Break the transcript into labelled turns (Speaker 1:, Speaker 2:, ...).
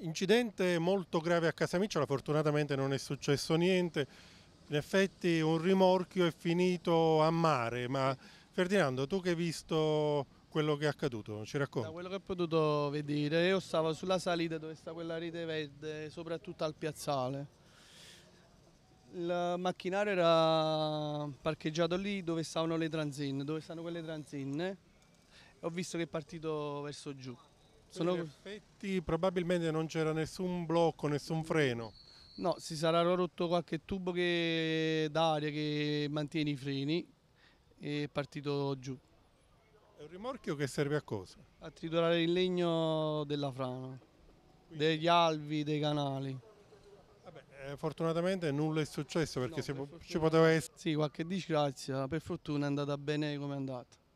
Speaker 1: Incidente molto grave a Casamicciola, fortunatamente non è successo niente. In effetti un rimorchio è finito a mare, ma Ferdinando, tu che hai visto quello che è accaduto, ci racconti? Da
Speaker 2: quello che ho potuto vedere, io stavo sulla salita dove sta quella rete verde, soprattutto al piazzale. Il macchinario era parcheggiato lì dove stavano le transenne, dove stanno quelle transenne. Ho visto che è partito verso giù. Sono... In effetti probabilmente non c'era nessun blocco, nessun freno. No, si sarà rotto qualche tubo d'aria che mantiene i freni e è partito giù.
Speaker 3: È un rimorchio che serve a cosa?
Speaker 2: A triturare il legno della frana, Quindi. degli alvi, dei canali. eh, fortunatamente nulla è successo perché no, per fortuna... ci poteva essere... Sì, qualche disgrazia, per fortuna è andata bene come è andata.